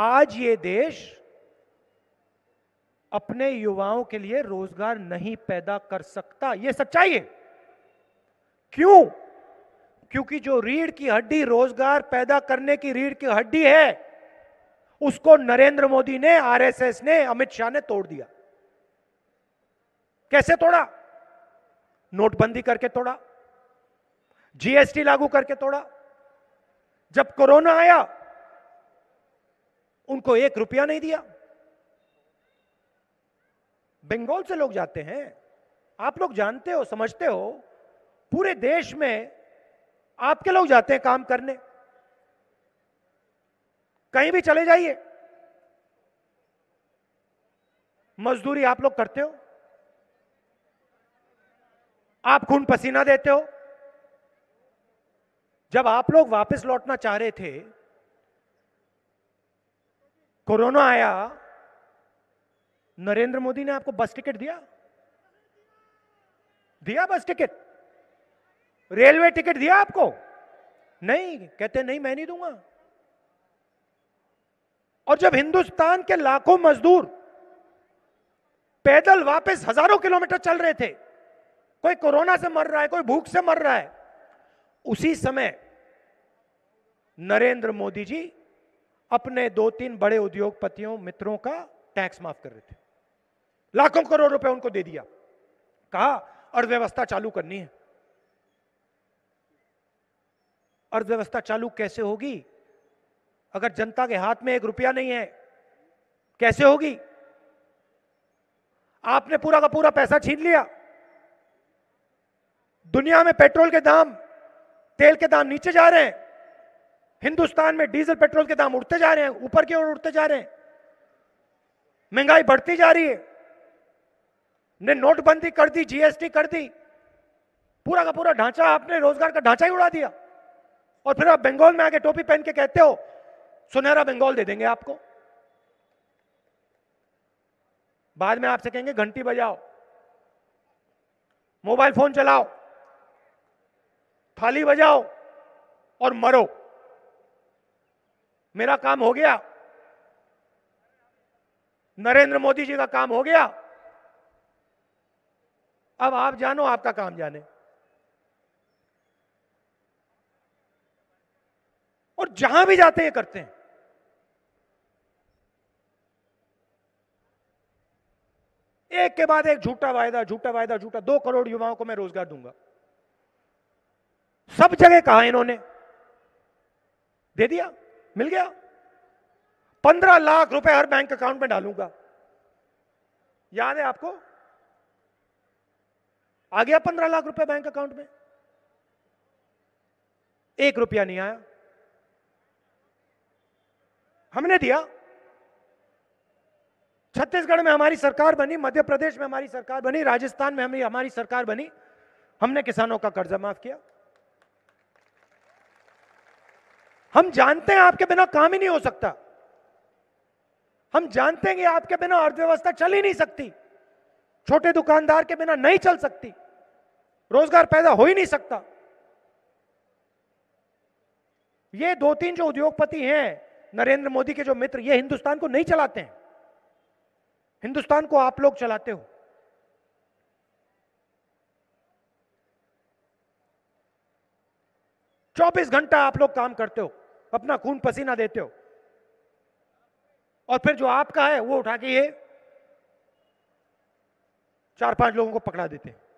आज ये देश अपने युवाओं के लिए रोजगार नहीं पैदा कर सकता यह सच्चाई है क्यों क्योंकि जो रीढ़ की हड्डी रोजगार पैदा करने की रीढ़ की हड्डी है उसको नरेंद्र मोदी ने आरएसएस ने अमित शाह ने तोड़ दिया कैसे तोड़ा नोटबंदी करके तोड़ा जीएसटी लागू करके तोड़ा जब कोरोना आया उनको एक रुपया नहीं दिया बंगाल से लोग जाते हैं आप लोग जानते हो समझते हो पूरे देश में आपके लोग जाते हैं काम करने कहीं भी चले जाइए मजदूरी आप लोग करते हो आप खून पसीना देते हो जब आप लोग वापस लौटना चाह रहे थे कोरोना आया नरेंद्र मोदी ने आपको बस टिकट दिया दिया बस टिकट रेलवे टिकट दिया आपको नहीं कहते नहीं मैं नहीं दूंगा और जब हिंदुस्तान के लाखों मजदूर पैदल वापस हजारों किलोमीटर चल रहे थे कोई कोरोना से मर रहा है कोई भूख से मर रहा है उसी समय नरेंद्र मोदी जी अपने दो तीन बड़े उद्योगपतियों मित्रों का टैक्स माफ कर रहे थे लाखों करोड़ रुपए उनको दे दिया कहा अर्थव्यवस्था चालू करनी है अर्थव्यवस्था चालू कैसे होगी अगर जनता के हाथ में एक रुपया नहीं है कैसे होगी आपने पूरा का पूरा पैसा छीन लिया दुनिया में पेट्रोल के दाम तेल के दाम नीचे जा रहे हैं हिंदुस्तान में डीजल पेट्रोल के दाम उड़ते जा रहे हैं ऊपर की ओर उड़ते जा रहे हैं महंगाई बढ़ती जा रही है ने नोटबंदी कर दी जीएसटी कर दी पूरा का पूरा ढांचा आपने रोजगार का ढांचा ही उड़ा दिया और फिर आप बंगाल में आके टोपी पहन के कहते हो सुनहरा बंगाल दे देंगे आपको बाद में आपसे कहेंगे घंटी बजाओ मोबाइल फोन चलाओ थाली बजाओ और मरो मेरा काम हो गया नरेंद्र मोदी जी का काम हो गया अब आप जानो आपका काम जाने और जहां भी जाते हैं करते हैं एक के बाद एक झूठा वायदा झूठा वायदा झूठा दो करोड़ युवाओं को मैं रोजगार दूंगा सब जगह कहा इन्होंने दे दिया मिल गया पंद्रह लाख रुपए हर बैंक अकाउंट में डालूंगा याद है आपको आ गया पंद्रह लाख रुपए बैंक अकाउंट में एक रुपया नहीं आया हमने दिया छत्तीसगढ़ में हमारी सरकार बनी मध्य प्रदेश में हमारी सरकार बनी राजस्थान में हमारी हमारी सरकार बनी हमने किसानों का कर्जा माफ किया हम जानते हैं आपके बिना काम ही नहीं हो सकता हम जानते हैं कि आपके बिना अर्थव्यवस्था चल ही नहीं सकती छोटे दुकानदार के बिना नहीं चल सकती रोजगार पैदा हो ही नहीं सकता ये दो तीन जो उद्योगपति हैं नरेंद्र मोदी के जो मित्र ये हिंदुस्तान को नहीं चलाते हैं हिंदुस्तान को आप लोग चलाते हो चौबीस घंटा आप लोग काम करते हो अपना खून पसीना देते हो और फिर जो आपका है वो उठा के ये चार पांच लोगों को पकड़ा देते हैं